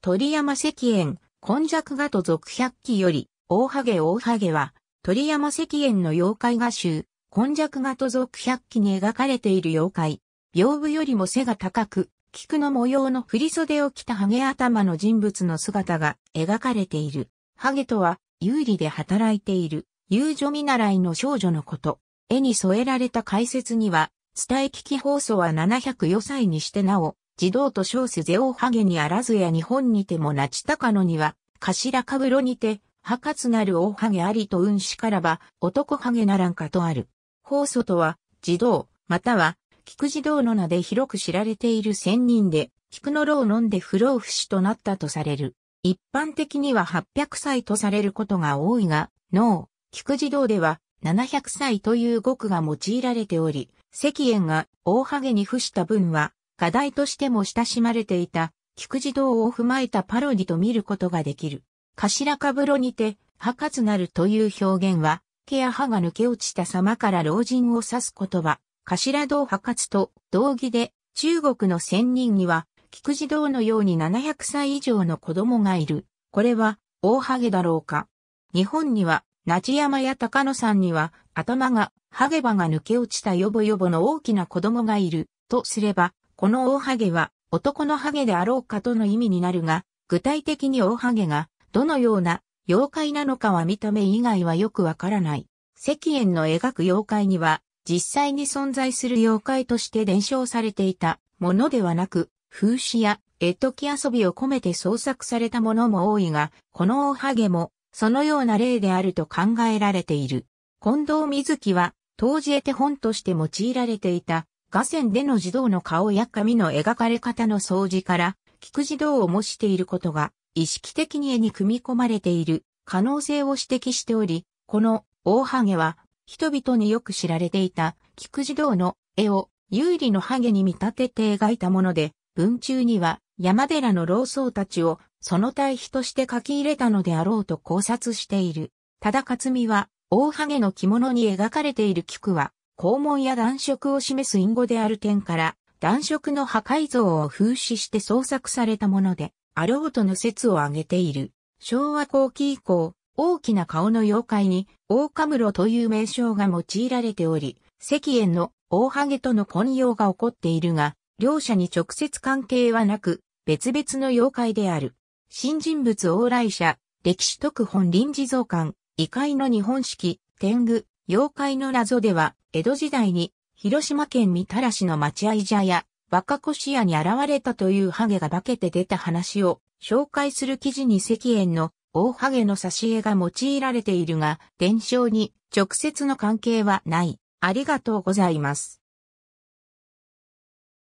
鳥山石炎、今弱画と続百鬼より、大ハゲ大ハゲは、鳥山石炎の妖怪画集、今弱画と続百鬼に描かれている妖怪。屏風よりも背が高く、菊の模様の振袖を着たハゲ頭の人物の姿が描かれている。ハゲとは、有利で働いている、遊女見習いの少女のこと。絵に添えられた解説には、伝え聞き放送は704歳にしてなお、児童と称すゼオハゲにあらずや日本にてもなちたかのには、頭かぶろにて、はかつなる大ハゲありと運しからば、男ハゲならんかとある。法祖とは、児童、または、菊児童の名で広く知られている仙人で、菊の炉を飲んで不老不死となったとされる。一般的には800歳とされることが多いが、脳、菊児童では700歳という語句が用いられており、石炎が大ハゲに付した分は、課題としても親しまれていた、菊児童を踏まえたパロディと見ることができる。頭かぶろにて、はかつなるという表現は、毛や歯が抜け落ちた様から老人を指す言葉、頭道破活と同義で、中国の仙人には、菊児童のように700歳以上の子供がいる。これは、大ハゲだろうか。日本には、那智山や高野さんには、頭が、ハゲ歯が抜け落ちたよぼよぼの大きな子供がいる、とすれば、この大ハゲは男のハゲであろうかとの意味になるが、具体的に大ハゲがどのような妖怪なのかは見た目以外はよくわからない。石燕の描く妖怪には実際に存在する妖怪として伝承されていたものではなく、風刺や絵解き遊びを込めて創作されたものも多いが、この大ハゲもそのような例であると考えられている。近藤瑞希は当時絵手本として用いられていた画線での児童の顔や髪の描かれ方の掃除から、菊児童を模していることが、意識的に絵に組み込まれている可能性を指摘しており、この大ハゲは、人々によく知られていた、菊児童の絵を、有利のハゲに見立てて描いたもので、文中には、山寺の老僧たちを、その対比として書き入れたのであろうと考察している。ただ勝美は、大ハゲの着物に描かれている菊は、肛門や暖色を示す隠語である点から、暖色の破壊像を風刺して創作されたもので、あろうとの説を挙げている。昭和後期以降、大きな顔の妖怪に、大カムロという名称が用いられており、石燕の大ハゲとの混用が起こっているが、両者に直接関係はなく、別々の妖怪である。新人物往来者、歴史特本臨時増刊、異界の日本式、天狗、妖怪の謎では、江戸時代に広島県三原市の待合茶屋、若越屋に現れたというハゲが化けて出た話を紹介する記事に石燕の大ハゲの挿絵が用いられているが、伝承に直接の関係はない。ありがとうございます。